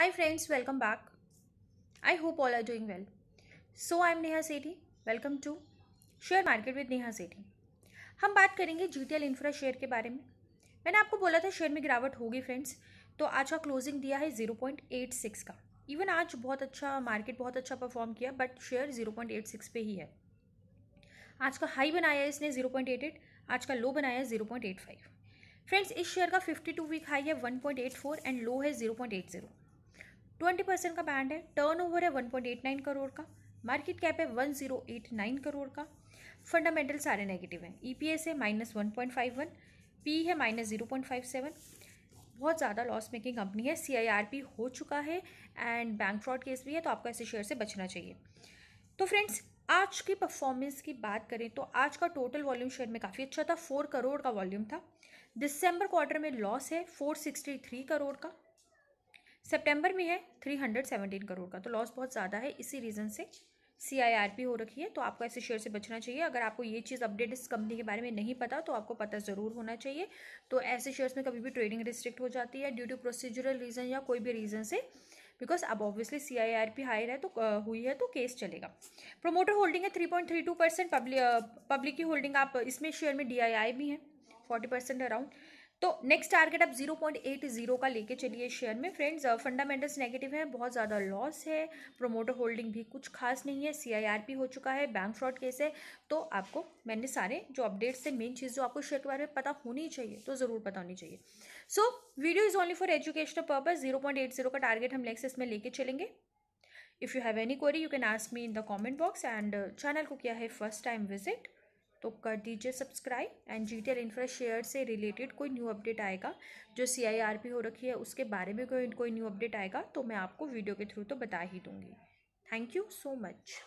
high friends welcome back I hope all are doing well so I am Neha Sethi welcome to share market with Neha Sethi हम बात करेंगे G T L infra share के बारे में मैंने आपको बोला था शेयर में गिरावट होगी फ्रेंड्स तो आज का क्लोजिंग दिया है जीरो पॉइंट एट सिक्स का इवन आज बहुत अच्छा मार्केट बहुत अच्छा परफॉर्म किया but share zero point eight six पे ही है आज का हाई बनाया है इसने जीरो पॉइंट एट एट आज का लो बनाया है zero point eight five friends इस शेयर का फिफ्टी टू वीक हाई है one point eight four and low है zero point eight zero twenty percent का बैंड है टर्न ओवर है one point eight nine crore का मार्केट कैप है one zero eight nine crore का फंडामेंटल सारे नेगेटिव हैं ई पी एस है minus one point five one P है minus zero point five seven बहुत ज़्यादा लॉस मेकिंग कंपनी है सी आई आर पी हो चुका है एंड बैंक फ्रॉड केस भी है तो आपको ऐसे शेयर से बचना चाहिए तो फ्रेंड्स आज की परफॉर्मेंस की बात करें तो आज का टोटल वॉल्यूम शेयर में काफ़ी अच्छा था फोर करोड़ का वॉल्यूम था दिसंबर क्वार्टर में लॉस है फोर सिक्सटी थ्री करोड़ का सितंबर में है 317 करोड़ का तो लॉस बहुत ज़्यादा है इसी रीज़न से सी आई आर पी हो रखी है तो आपको ऐसे शेयर से बचना चाहिए अगर आपको ये चीज़ अपडेट इस कंपनी के बारे में नहीं पता तो आपको पता ज़रूर होना चाहिए तो ऐसे शेयर्स में कभी भी ट्रेडिंग रिस्ट्रिक्ट हो जाती है ड्यू टू प्रोसीजरल रीज़न या कोई भी रीज़न से बिकॉज अब obviously C I R P higher है तो आ, हुई है तो केस चलेगा प्रोमोटर होल्डिंग है three point three two percent public की होल्डिंग आप इसमें शेयर में डी आई आई भी हैं फोर्टी परसेंट अराउंड तो नेक्स्ट टारगेट आप 0.80 का लेके चलिए शेयर में फ्रेंड्स फंडामेंटल्स नेगेटिव है बहुत ज़्यादा लॉस है प्रोमोटर होल्डिंग भी कुछ खास नहीं है सीआईआरपी हो चुका है बैंक फ्रॉड केस है तो आपको मैंने सारे जो अपडेट्स थे मेन चीज़ जो आपको शेयर के बारे में पता होनी चाहिए तो ज़रूर पता होनी चाहिए so video is only for educational purpose zero का टारगेट हम नेक्स्ट इसमें लेके चलेंगे if you have any query you can ask me in the comment box and channel को किया है फर्स्ट टाइम विजिट तो कर दीजिए subscribe and G T share से रिलेटेड कोई न्यू अपडेट आएगा जो सी आई आर पी हो रखी है उसके बारे में कोई कोई न्यू अपडेट आएगा तो मैं आपको वीडियो के थ्रू तो बता ही दूँगी थैंक यू सो मच